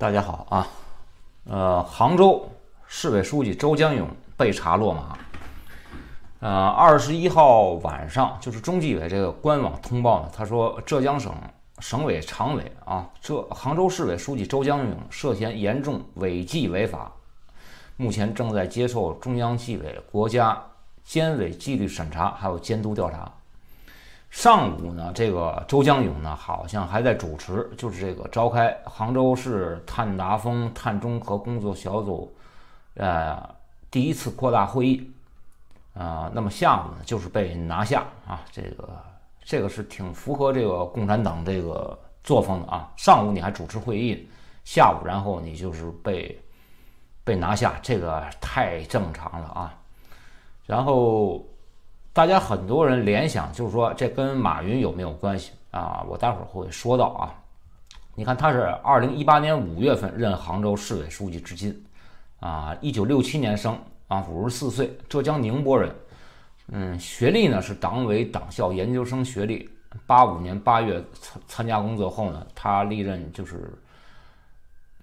大家好啊，呃，杭州市委书记周江勇被查落马。呃，二十一号晚上，就是中纪委这个官网通报呢，他说浙江省省委常委啊，浙杭州市委书记周江勇涉嫌严重违纪违法，目前正在接受中央纪委国家监委纪律审查还有监督调查。上午呢，这个周江勇呢，好像还在主持，就是这个召开杭州市碳达峰碳中和工作小组，呃，第一次扩大会议，啊，那么下午呢，就是被拿下啊，这个这个是挺符合这个共产党这个作风的啊。上午你还主持会议，下午然后你就是被被拿下，这个太正常了啊，然后。大家很多人联想，就是说这跟马云有没有关系啊？我待会儿会说到啊。你看他是二零一八年五月份任杭州市委书记至今，啊，一九六七年生，啊，五十四岁，浙江宁波人。嗯，学历呢是党委党校研究生学历。八五年八月参参加工作后呢，他历任就是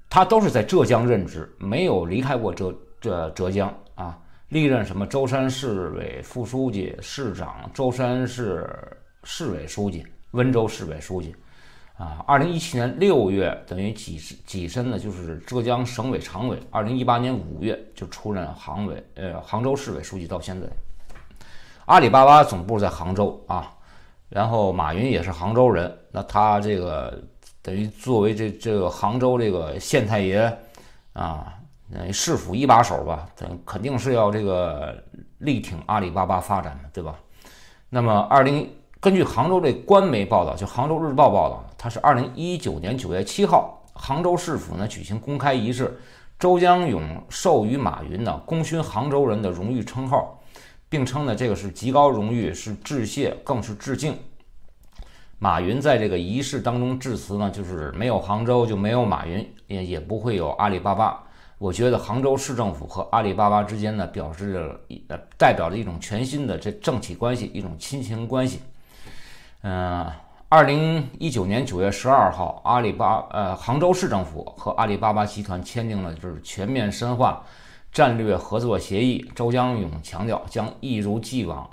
他都是在浙江任职，没有离开过浙浙浙江。历任什么舟山市委副书记、市长，舟山市市委书记，温州市委书记，啊，二零一七年六月等于跻几跻身呢，就是浙江省委常委，二零一八年五月就出任杭委，呃，杭州市委书记，到现在。阿里巴巴总部在杭州啊，然后马云也是杭州人，那他这个等于作为这这个杭州这个县太爷啊。市府一把手吧，咱肯定是要这个力挺阿里巴巴发展的，对吧？那么二零，根据杭州这官媒报道，就《杭州日报》报道，他是二零一九年九月七号，杭州市府呢举行公开仪式，周江勇授予马云呢“功勋杭州人”的荣誉称号，并称呢这个是极高荣誉，是致谢更是致敬。马云在这个仪式当中致辞呢，就是没有杭州就没有马云，也也不会有阿里巴巴。我觉得杭州市政府和阿里巴巴之间呢，表示一呃，代表着一种全新的这政企关系，一种亲情关系。嗯，二零一九年九月十二号，阿里巴呃杭州市政府和阿里巴巴集团签订了就是全面深化战略合作协议。周江勇强调，将一如既往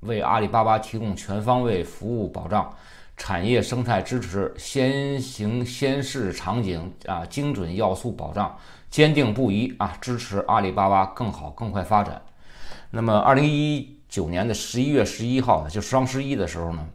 为阿里巴巴提供全方位服务保障。产业生态支持、先行先试场景啊，精准要素保障，坚定不移啊，支持阿里巴巴更好更快发展。那么，二零一九年的十一月十一号，就双十一的时候呢，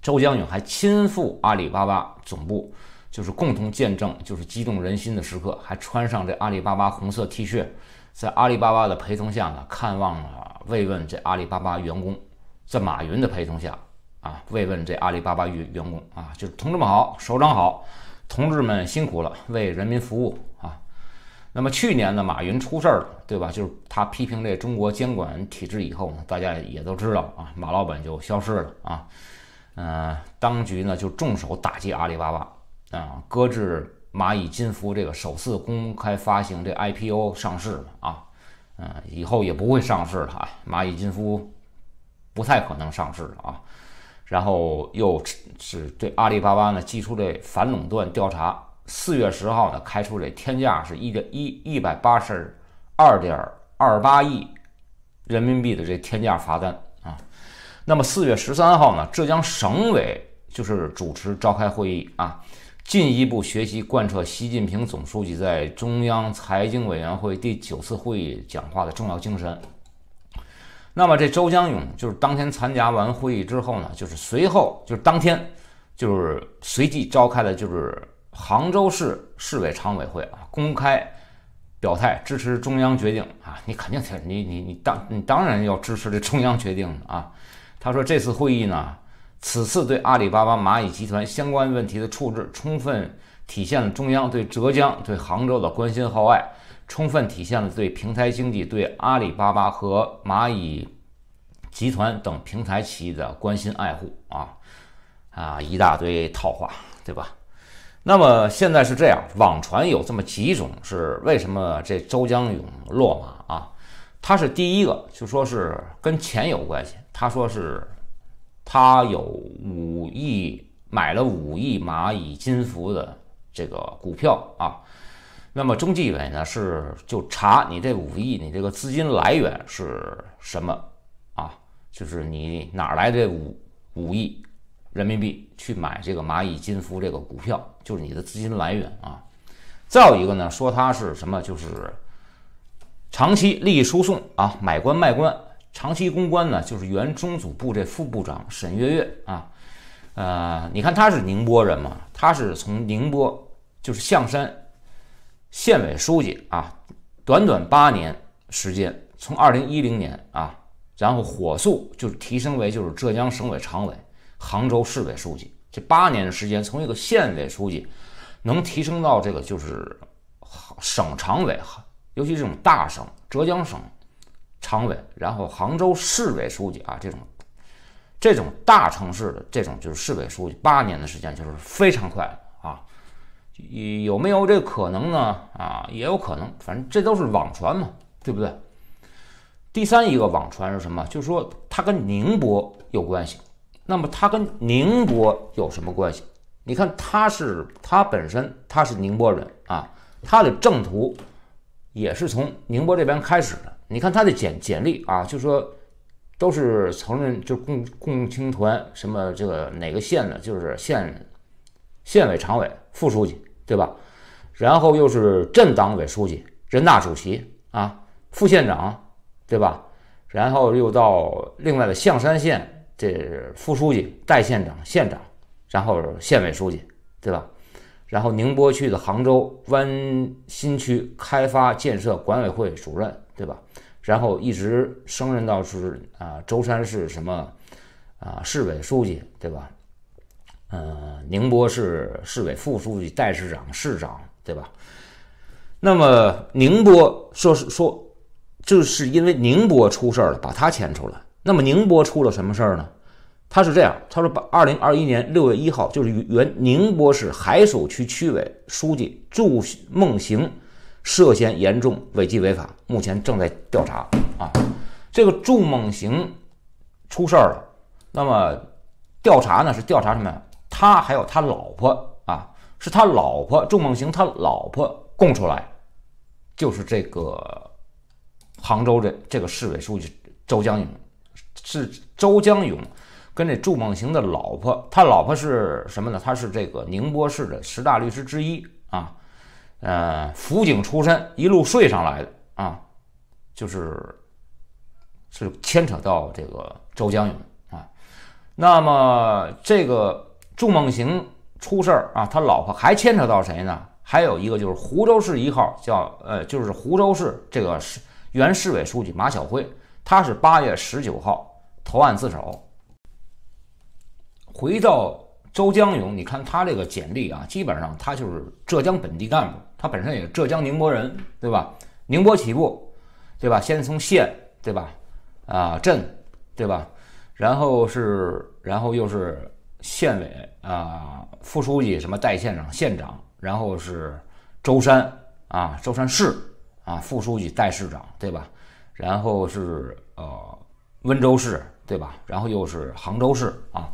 周江勇还亲赴阿里巴巴总部，就是共同见证，就是激动人心的时刻，还穿上这阿里巴巴红色 T 恤，在阿里巴巴的陪同下呢，看望了慰问这阿里巴巴员工，在马云的陪同下。啊，慰问这阿里巴巴员员工啊，就是同志们好，首长好，同志们辛苦了，为人民服务啊。那么去年呢，马云出事儿了，对吧？就是他批评这中国监管体制以后呢，大家也都知道啊，马老板就消失了啊。嗯，当局呢就重手打击阿里巴巴啊，搁置蚂蚁金服这个首次公开发行这 IPO 上市啊，嗯，以后也不会上市了啊，蚂蚁金服不太可能上市了啊。然后又是对阿里巴巴呢，寄出这反垄断调查。四月十号呢，开出这天价，是一点一一百八十二点二八亿人民币的这天价罚单啊。那么四月十三号呢，浙江省委就是主持召开会议啊，进一步学习贯彻习近平总书记在中央财经委员会第九次会议讲话的重要精神。那么这周江勇就是当天参加完会议之后呢，就是随后就是当天，就是随即召开了就是杭州市市委常委会啊，公开表态支持中央决定啊，你肯定得你你你当你当然要支持这中央决定啊。他说这次会议呢，此次对阿里巴巴蚂蚁集团相关问题的处置，充分体现了中央对浙江对杭州的关心厚爱。充分体现了对平台经济、对阿里巴巴和蚂蚁集团等平台企业的关心爱护啊啊，一大堆套话，对吧？那么现在是这样，网传有这么几种是为什么这周江勇落马啊？他是第一个，就说是跟钱有关系。他说是他有五亿买了五亿蚂蚁金服的这个股票啊。那么中纪委呢是就查你这五亿，你这个资金来源是什么啊？就是你哪来这五五亿人民币去买这个蚂蚁金服这个股票？就是你的资金来源啊。再有一个呢，说他是什么？就是长期利益输送啊，买官卖官，长期公关呢，就是原中组部这副部长沈月月啊。呃，你看他是宁波人嘛？他是从宁波，就是象山。县委书记啊，短短八年时间，从二零一零年啊，然后火速就提升为就是浙江省委常委、杭州市委书记。这八年的时间，从一个县委书记能提升到这个就是省常委，尤其这种大省浙江省常委，然后杭州市委书记啊，这种这种大城市的这种就是市委书记，八年的时间就是非常快啊。有没有这可能呢？啊，也有可能，反正这都是网传嘛，对不对？第三一个网传是什么？就是说他跟宁波有关系。那么他跟宁波有什么关系？你看他是他本身他是宁波人啊，他的正途也是从宁波这边开始的。你看他的简简历啊，就说都是曾任就共共青团什么这个哪个县的，就是县县委常委、副书记。对吧？然后又是镇党委书记、人大主席啊，副县长，对吧？然后又到另外的象山县，这副书记、代县长、县长，然后县委书记，对吧？然后宁波区的杭州湾新区开发建设管委会主任，对吧？然后一直升任到是啊，舟山市什么啊市委书记，对吧？嗯。宁波市市委副书记、代市长、市长，对吧？那么宁波说是说，就是因为宁波出事儿了，把他牵出来。那么宁波出了什么事儿呢？他是这样，他说把二零二一年六月一号，就是原宁波市海曙区区委书记祝梦行涉嫌严重违纪违法，目前正在调查。啊，这个祝梦行出事儿了。那么调查呢？是调查什么呀？他还有他老婆啊，是他老婆祝梦行，他老婆供出来，就是这个杭州这这个市委书记周江勇，是周江勇跟这祝梦行的老婆，他老婆是什么呢？他是这个宁波市的十大律师之一啊，呃，辅警出身，一路睡上来的啊，就是是牵扯到这个周江勇啊，那么这个。祝梦行出事儿啊，他老婆还牵扯到谁呢？还有一个就是湖州市一号，叫呃，就是湖州市这个市原市委书记马晓辉，他是八月十九号投案自首。回到周江勇，你看他这个简历啊，基本上他就是浙江本地干部，他本身也浙江宁波人，对吧？宁波起步，对吧？先从县，对吧？啊，镇，对吧？然后是，然后又是。县委啊，副书记什么代县长、县长，然后是舟山啊，舟山市啊，副书记代市长，对吧？然后是呃，温州市，对吧？然后又是杭州市啊，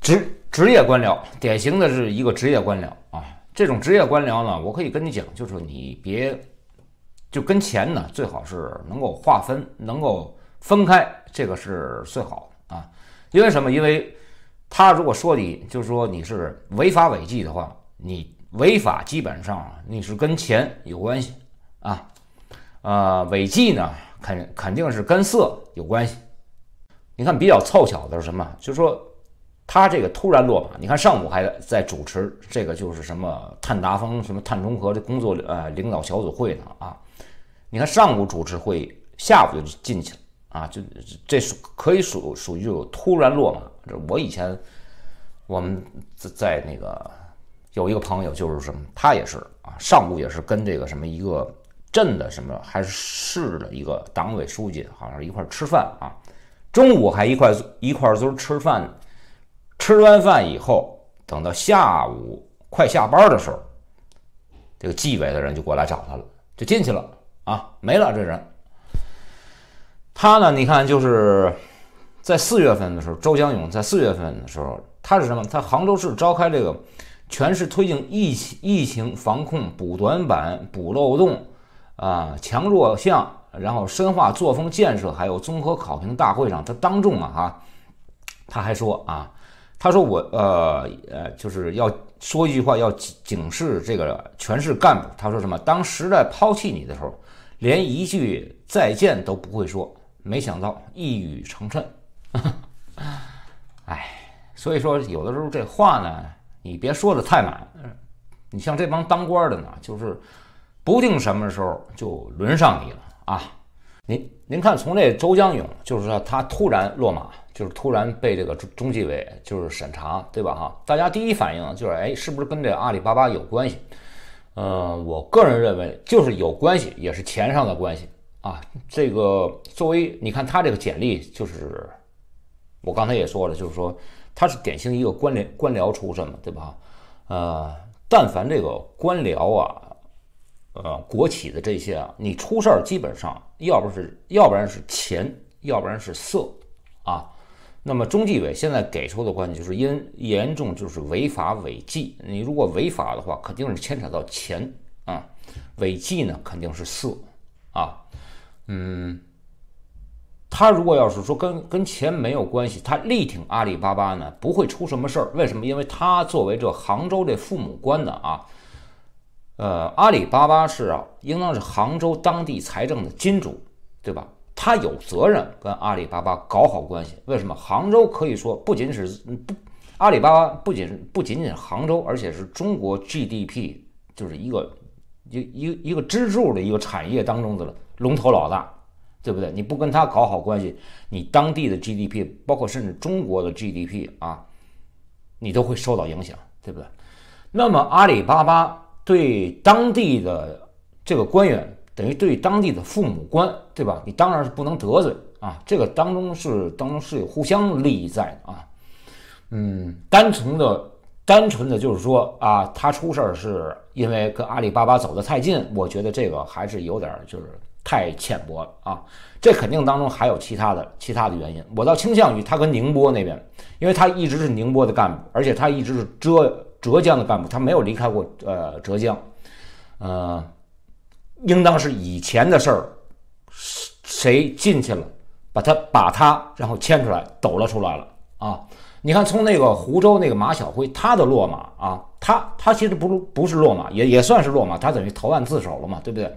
职职业官僚，典型的是一个职业官僚啊。这种职业官僚呢，我可以跟你讲，就是你别就跟钱呢，最好是能够划分，能够分开，这个是最好啊。因为什么？因为。他如果说你，就是说你是违法违纪的话，你违法基本上你是跟钱有关系啊，呃，违纪呢肯肯定是跟色有关系。你看比较凑巧的是什么？就是说他这个突然落马，你看上午还在主持这个就是什么碳达峰、什么碳中和的工作呃领导小组会呢啊，你看上午主持会，议，下午就进去了。啊，就这属可以属属于就突然落马。这我以前我们在在那个有一个朋友，就是什么，他也是啊，上午也是跟这个什么一个镇的什么还是市的一个党委书记，好像一块吃饭啊，中午还一块一块堆吃饭。吃完饭以后，等到下午快下班的时候，这个纪委的人就过来找他了，就进去了啊，没了这人。他呢？你看，就是在四月份的时候，周江勇在四月份的时候，他是什么？他杭州市召开这个全市推进疫情疫情防控补短板补漏洞啊强弱项，然后深化作风建设，还有综合考评大会上，他当众啊哈，他还说啊，他说我呃呃就是要说一句话，要警示这个全市干部。他说什么？当时代抛弃你的时候，连一句再见都不会说。没想到一语成谶，哎，所以说有的时候这话呢，你别说的太满，你像这帮当官的呢，就是不定什么时候就轮上你了啊。您您看，从这周江勇，就是说他突然落马，就是突然被这个中纪委就是审查，对吧？哈，大家第一反应就是，哎，是不是跟这阿里巴巴有关系？呃，我个人认为，就是有关系，也是钱上的关系。啊，这个作为你看他这个简历，就是我刚才也说了，就是说他是典型一个官僚官僚出身嘛，对吧？呃，但凡这个官僚啊，呃，国企的这些啊，你出事儿基本上要不是，要不然是钱，要不然是色啊。那么中纪委现在给出的关系就是，因严重就是违法违纪。你如果违法的话，肯定是牵扯到钱啊；违纪呢，肯定是色啊。嗯，他如果要是说跟跟钱没有关系，他力挺阿里巴巴呢，不会出什么事儿。为什么？因为他作为这杭州这父母官的啊，呃，阿里巴巴是啊，应当是杭州当地财政的金主，对吧？他有责任跟阿里巴巴搞好关系。为什么？杭州可以说不仅是不阿里巴巴，不仅不仅仅杭州，而且是中国 GDP 就是一个。一一一个支柱的一个产业当中的龙头老大，对不对？你不跟他搞好关系，你当地的 GDP，包括甚至中国的 GDP 啊，你都会受到影响，对不对？那么阿里巴巴对当地的这个官员，等于对当地的父母官，对吧？你当然是不能得罪啊。这个当中是当中是有互相利益在的啊。嗯，单纯的。单纯的就是说啊，他出事儿是因为跟阿里巴巴走得太近，我觉得这个还是有点就是太浅薄了啊。这肯定当中还有其他的、其他的原因，我倒倾向于他跟宁波那边，因为他一直是宁波的干部，而且他一直是浙浙江的干部，他没有离开过呃浙江，呃，应当是以前的事儿，谁进去了，把他把他然后牵出来抖了出来了啊。你看，从那个湖州那个马晓辉，他的落马啊，他他其实不不是落马，也也算是落马，他等于投案自首了嘛，对不对？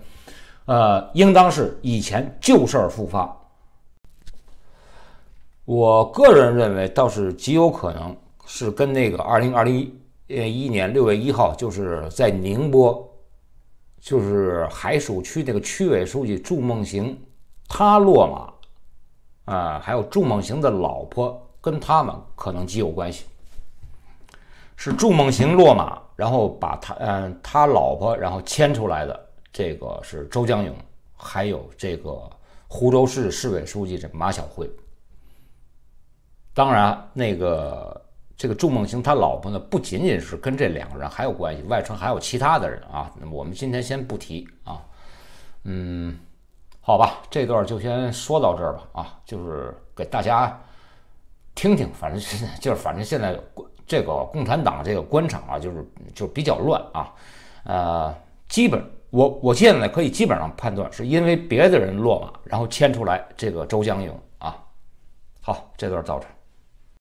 呃，应当是以前旧事儿复发。我个人认为，倒是极有可能是跟那个二零二零一一年六月一号，就是在宁波，就是海曙区那个区委书记祝梦行，他落马，啊，还有祝梦行的老婆。跟他们可能极有关系，是祝梦行落马，然后把他，嗯，他老婆，然后牵出来的，这个是周江勇，还有这个湖州市市委书记这马晓辉。当然，那个这个祝梦行他老婆呢，不仅仅是跟这两个人还有关系，外传还有其他的人啊。我们今天先不提啊，嗯，好吧，这段就先说到这儿吧啊，就是给大家。听听，反正现在就是，反正现在这个共产党这个官场啊，就是就比较乱啊。呃，基本我我现在可以基本上判断，是因为别的人落马，然后牵出来这个周江勇啊。好，这段造成。